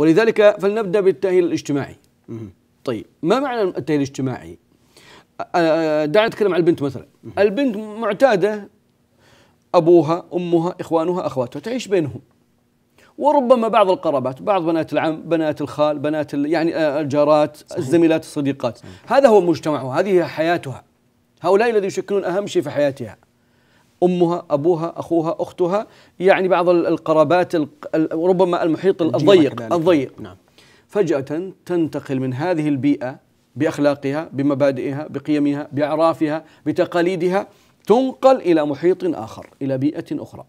ولذلك فلنبدأ بالتأهيل الاجتماعي طيب ما معنى التأهيل الاجتماعي دعنا نتكلم عن البنت مثلا البنت معتادة أبوها أمها إخوانها أخواتها تعيش بينهم وربما بعض القرابات بعض بنات العم بنات الخال بنات يعني آه، الجارات صحيح. الزميلات الصديقات صحيح. هذا هو مجتمعها هذه حياتها هؤلاء الذين يشكلون أهم شيء في حياتها امها ابوها اخوها اختها يعني بعض القرابات ربما المحيط الضيق الضيق نعم فجاه تنتقل من هذه البيئه باخلاقها بمبادئها بقيمها باعرافها بتقاليدها تنقل الى محيط اخر الى بيئه اخرى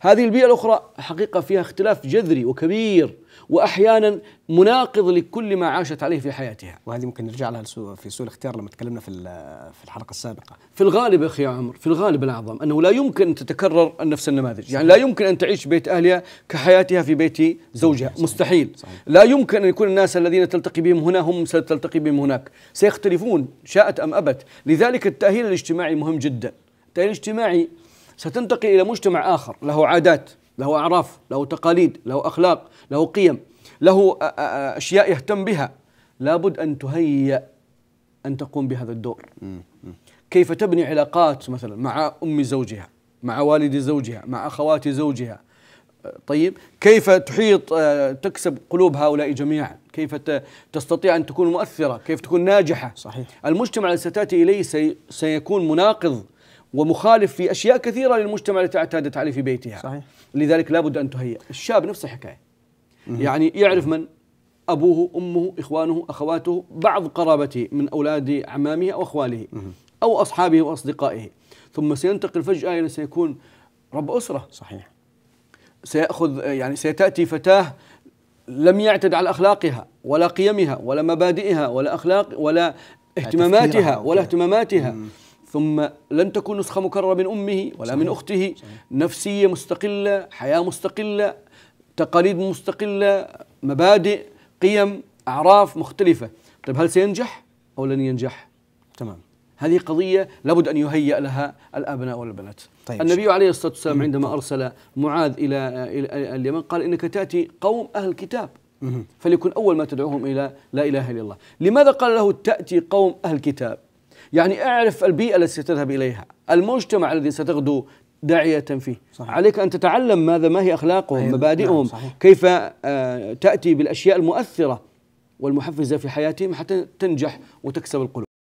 هذه البيئة الأخرى حقيقة فيها اختلاف جذري وكبير واحيانا مناقض لكل ما عاشت عليه في حياتها. وهذه ممكن نرجع لها في سوء الاختيار لما تكلمنا في في الحلقه السابقه. في الغالب اخي عمر في الغالب الاعظم انه لا يمكن ان تتكرر نفس النماذج، يعني لا يمكن ان تعيش بيت اهلها كحياتها في بيت زوجها، صحيح. مستحيل. صحيح. لا يمكن ان يكون الناس الذين تلتقي بهم هنا هم ستلتقي بهم هناك، سيختلفون شاءت ام ابت، لذلك التاهيل الاجتماعي مهم جدا. التاهيل الاجتماعي ستنتقل إلى مجتمع آخر له عادات له أعراف له تقاليد له أخلاق له قيم له أشياء يهتم بها لابد أن تهيأ أن تقوم بهذا الدور كيف تبني علاقات مثلا مع أم زوجها مع والد زوجها مع أخوات زوجها طيب كيف تحيط آه، تكسب قلوب هؤلاء جميعا كيف تستطيع أن تكون مؤثرة كيف تكون ناجحة صحيح المجتمع الذي ستأتي إليه سيكون مناقض ومخالف في اشياء كثيره للمجتمع التي اعتادت عليه في بيتها صحيح لذلك لابد ان تهيئ الشاب نفس الحكايه يعني يعرف من ابوه امه اخوانه اخواته بعض قرابته من اولاد عمامه او اخواله او اصحابه واصدقائه ثم سينتقل فجاه الى سيكون رب اسره صحيح سياخذ يعني سيتاتي فتاه لم يعتد على اخلاقها ولا قيمها ولا مبادئها ولا اخلاق ولا اهتماماتها ولا اهتماماتها ثم لن تكون نسخة مكررة من أمه ولا صحيح. من أخته صحيح. نفسية مستقلة حياة مستقلة تقاليد مستقلة مبادئ قيم أعراف مختلفة طيب هل سينجح أو لن ينجح تمام هذه قضية لابد أن يهيأ لها الأبناء والبنات طيب النبي شكرا. عليه الصلاة والسلام عندما طيب. أرسل معاذ إلى اليمن قال إنك تأتي قوم أهل الكتاب فليكن أول ما تدعوهم إلى لا إله إلا الله لماذا قال له تأتي قوم أهل الكتاب يعني اعرف البيئة التي ستذهب إليها المجتمع الذي ستغدو داعية فيه صحيح. عليك أن تتعلم ماذا ما هي أخلاقهم أيوة. مبادئهم نعم صحيح. كيف آه، تأتي بالأشياء المؤثرة والمحفزة في حياتهم حتى تنجح وتكسب القلوب